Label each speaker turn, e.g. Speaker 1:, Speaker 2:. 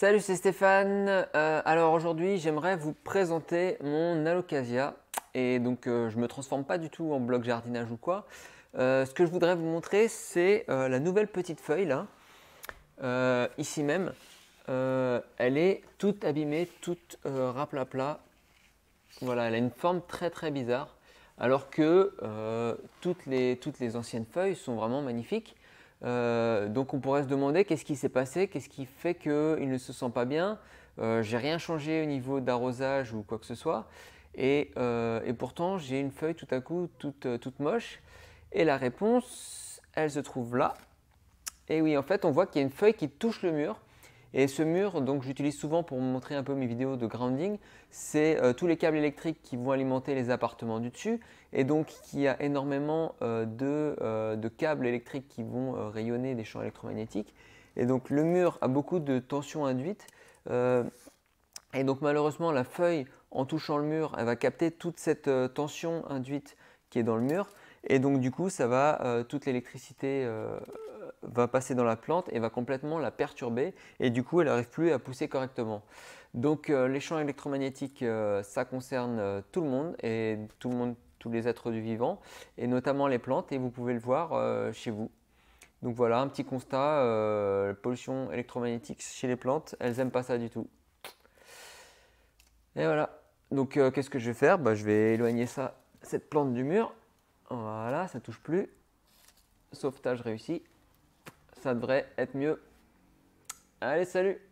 Speaker 1: Salut, c'est Stéphane. Euh, alors aujourd'hui, j'aimerais vous présenter mon Alocasia. Et donc, euh, je ne me transforme pas du tout en bloc jardinage ou quoi. Euh, ce que je voudrais vous montrer, c'est la nouvelle petite feuille, là, ici même. elle est toute abîmée, toute plat. Voilà, elle a une forme très très bizarre. Alors que toutes toutes les anciennes feuilles sont vraiment magnifiques. Euh, donc on pourrait se demander qu'est-ce qui s'est passé, qu'est-ce qui fait qu'il ne se sent pas bien. Euh, j'ai rien changé au niveau d'arrosage ou quoi que ce soit. Et, euh, pourtant, j'ai une feuille tout à coup toute moche. Et la réponse, elle se trouve là. Et oui, en fait, on voit qu'il y a une feuille qui touche le mur. Et ce mur, donc j'utilise souvent pour montrer un peu mes vidéos de grounding, c'est euh, tous les câbles électriques qui vont alimenter les appartements du dessus et donc qui a énormément euh, de, euh, de, câbles électriques qui vont rayonner des champs électromagnétiques. Et donc le mur a beaucoup de tensions induites et donc malheureusement la feuille en touchant le mur, elle va capter toute cette tension induite qui est dans le mur et donc du coup ça va toute l'électricité va passer dans la plante et va complètement la perturber et du coup elle n'arrive plus à pousser correctement. Donc euh, les champs électromagnétiques, euh, ça concerne euh, tout le monde et tout le monde, tous les êtres du vivant et notamment les plantes et vous pouvez le voir chez vous. Donc voilà un petit constat, pollution électromagnétique chez les plantes, elles n'aiment pas ça du tout. Et voilà. Donc qu'est-ce que je vais faire bah, Je vais éloigner ça, cette plante du mur. Voilà, ça touche plus. Sauvetage réussi ça devrait être mieux. Allez, salut